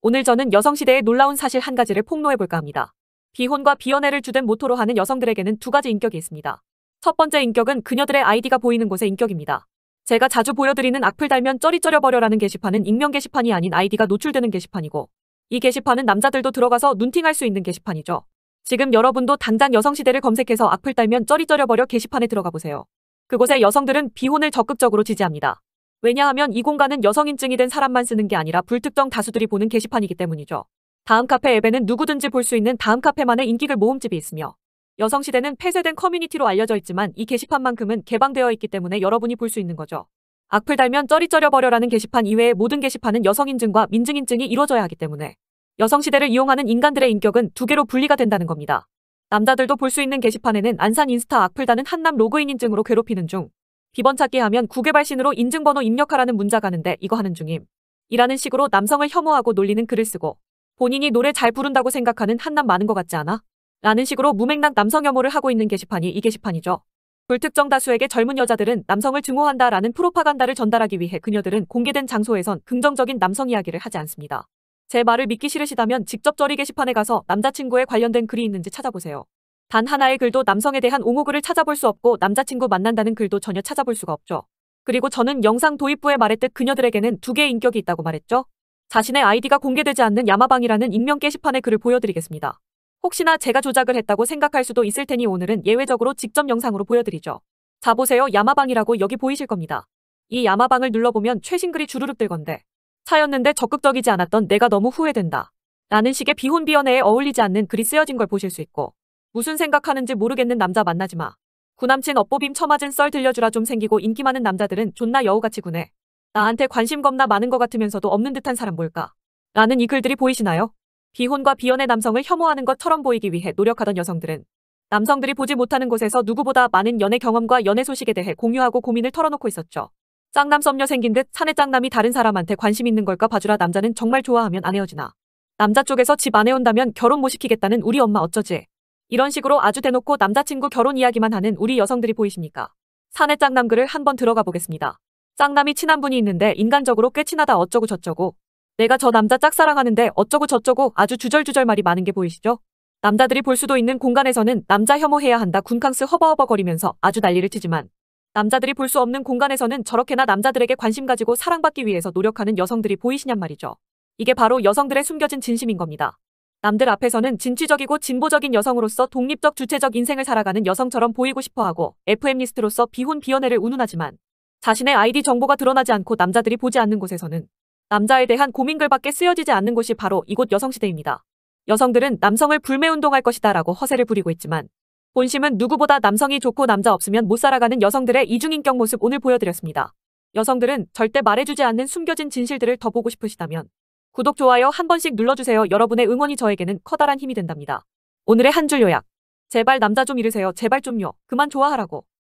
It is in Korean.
오늘 저는 여성시대의 놀라운 사실 한 가지를 폭로해볼까 합니다. 비혼과 비연애를 주된 모토로 하는 여성들에게는 두 가지 인격이 있습니다. 첫 번째 인격은 그녀들의 아이디가 보이는 곳의 인격입니다. 제가 자주 보여드리는 악플 달면 쩌리쩌려버려라는 게시판은 익명 게시판이 아닌 아이디가 노출되는 게시판이고 이 게시판은 남자들도 들어가서 눈팅할 수 있는 게시판이죠. 지금 여러분도 당장 여성시대를 검색해서 악플 달면 쩌리쩌려버려 게시판에 들어가 보세요. 그곳의 여성들은 비혼을 적극적으로 지지합니다. 왜냐하면 이 공간은 여성인증이 된 사람만 쓰는 게 아니라 불특정 다수들이 보는 게시판이기 때문이죠. 다음 카페 앱에는 누구든지 볼 수 있는 다음 카페만의 인기글 모음집이 있으며 여성시대는 폐쇄된 커뮤니티로 알려져 있지만 이 게시판만큼은 개방되어 있기 때문에 여러분이 볼 수 있는 거죠. 악플 달면 쩌리쩌려버려라는 게시판 이외에 모든 게시판은 여성인증과 민증인증이 이루어져야 하기 때문에 여성시대를 이용하는 인간들의 인격은 두 개로 분리가 된다는 겁니다. 남자들도 볼 수 있는 게시판에는 안산 인스타 악플다는 한남 로그인 인증으로 괴롭히는 중 비번 찾기 하면 구개발신으로 인증번호 입력하라는 문자 가는데 이거 하는 중임. 이라는 식으로 남성을 혐오하고 놀리는 글을 쓰고 본인이 노래 잘 부른다고 생각하는 한남 많은 것 같지 않아? 라는 식으로 무맥락 남성 혐오를 하고 있는 게시판이 이 게시판이죠. 불특정 다수에게 젊은 여자들은 남성을 증오한다라는 프로파간다를 전달하기 위해 그녀들은 공개된 장소에선 긍정적인 남성 이야기를 하지 않습니다. 제 말을 믿기 싫으시다면 직접 저리 게시판에 가서 남자친구에 관련된 글이 있는지 찾아보세요. 단 하나의 글도 남성에 대한 옹호글을 찾아볼 수 없고 남자친구 만난다는 글도 전혀 찾아볼 수가 없죠. 그리고 저는 영상 도입부에 말했듯 그녀들에게는 두 개의 인격이 있다고 말했죠. 자신의 아이디가 공개되지 않는 야마방이라는 익명 게시판의 글을 보여드리겠습니다. 혹시나 제가 조작을 했다고 생각할 수도 있을 테니 오늘은 예외적으로 직접 영상으로 보여드리죠. 자 보세요 야마방이라고 여기 보이실 겁니다. 이 야마방을 눌러보면 최신 글이 주르륵 뜰 건데 차였는데 적극적이지 않았던 내가 너무 후회된다. 라는 식의 비혼비연애에 어울리지 않는 글이 쓰여진 걸 보실 수 있고 무슨 생각하는지 모르겠는 남자 만나지 마. 구남친 업보빔 처맞은 썰 들려주라 좀 생기고 인기 많은 남자들은 존나 여우같이 구네. 나한테 관심 겁나 많은 것 같으면서도 없는 듯한 사람 뭘까? 라는 이 글들이 보이시나요? 비혼과 비연의 남성을 혐오하는 것처럼 보이기 위해 노력하던 여성들은 남성들이 보지 못하는 곳에서 누구보다 많은 연애 경험과 연애 소식에 대해 공유하고 고민을 털어놓고 있었죠. 짱남 썸녀 생긴 듯 사내 짱남이 다른 사람한테 관심 있는 걸까 봐주라 남자는 정말 좋아하면 안 헤어지나. 남자 쪽에서 집안에온다면 결혼 못 시키겠다는 우리 엄마 어쩌지. 이런 식으로 아주 대놓고 남자친구 결혼 이야기만 하는 우리 여성들이 보이십니까? 사내 짱남글을 한번 들어가 보겠습니다. 짱남이 친한 분이 있는데 인간적으로 꽤 친하다 어쩌고 저쩌고 내가 저 남자 짝사랑하는데 어쩌고 저쩌고 아주 주절주절 말이 많은 게 보이시죠? 남자들이 볼 수도 있는 공간에서는 남자 혐오해야 한다 군캉스 허버허버 거리면서 아주 난리를 치지만 남자들이 볼 수 없는 공간에서는 저렇게나 남자들에게 관심 가지고 사랑받기 위해서 노력하는 여성들이 보이시냔 말이죠. 이게 바로 여성들의 숨겨진 진심인 겁니다. 남들 앞에서는 진취적이고 진보적인 여성으로서 독립적 주체적 인생을 살아가는 여성처럼 보이고 싶어하고 FM리스트로서 비혼 비연애를 운운하지만 자신의 아이디 정보가 드러나지 않고 남자들이 보지 않는 곳에서는 남자에 대한 고민글밖에 쓰여지지 않는 곳이 바로 이곳 여성시대입니다. 여성들은 남성을 불매운동할 것이다 라고 허세를 부리고 있지만 본심은 누구보다 남성이 좋고 남자 없으면 못 살아가는 여성들의 이중인격 모습 오늘 보여드렸습니다. 여성들은 절대 말해주지 않는 숨겨진 진실들을 더 보고 싶으시다면 구독, 좋아요 한 번씩 눌러주세요. 여러분의 응원이 저에게는 커다란 힘이 된답니다. 오늘의 한 줄 요약. 제발 남자 좀 이르세요. 제발 좀요. 그만 좋아하라고.